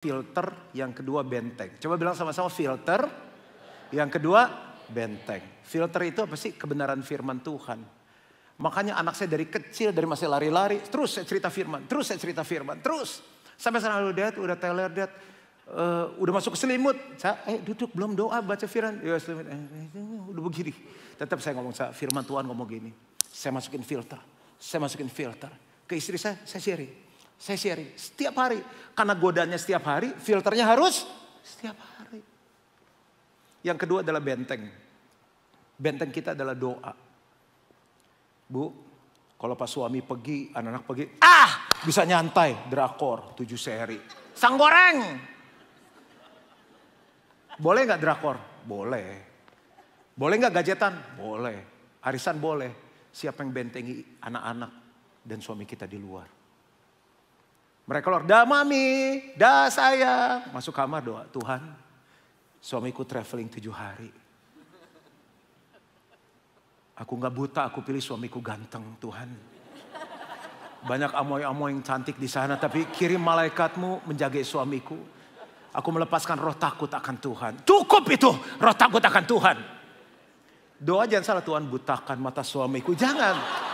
filter, yang kedua benteng. Coba bilang sama-sama filter, yang kedua benteng. Filter itu apa sih? Kebenaran firman Tuhan. Makanya anak saya dari kecil, dari masih lari-lari, terus saya cerita firman, terus saya cerita firman, terus. Sampai sana udah dad, udah teler dad, uh, udah masuk ke selimut. Saya, eh duduk belum doa baca firman. Ya selimut, eh, eh, eh udah begini. Tetap saya ngomong, saya, firman Tuhan ngomong gini. Saya masukin filter, saya masukin filter. Ke istri saya, saya sharing. Saya sharing setiap hari. Karena godaannya setiap hari, filternya harus setiap hari. Yang kedua adalah benteng. Benteng kita adalah doa. Bu, kalau pas suami pergi, anak-anak pergi, ah bisa nyantai drakor tujuh seri. Sang goreng. Boleh nggak drakor? Boleh. Boleh nggak gajetan? Boleh. Arisan boleh. Siapa yang bentengi anak-anak dan suami kita di luar? Mereka keluar, dah mami, dah saya. Masuk kamar doa, Tuhan suamiku traveling tujuh hari. Aku gak buta, aku pilih suamiku ganteng Tuhan. Banyak amoy-amoy yang cantik di sana, tapi kirim malaikatmu menjaga suamiku. Aku melepaskan roh takut akan Tuhan. Cukup itu roh takut akan Tuhan. Doa jangan salah Tuhan butakan mata suamiku, jangan.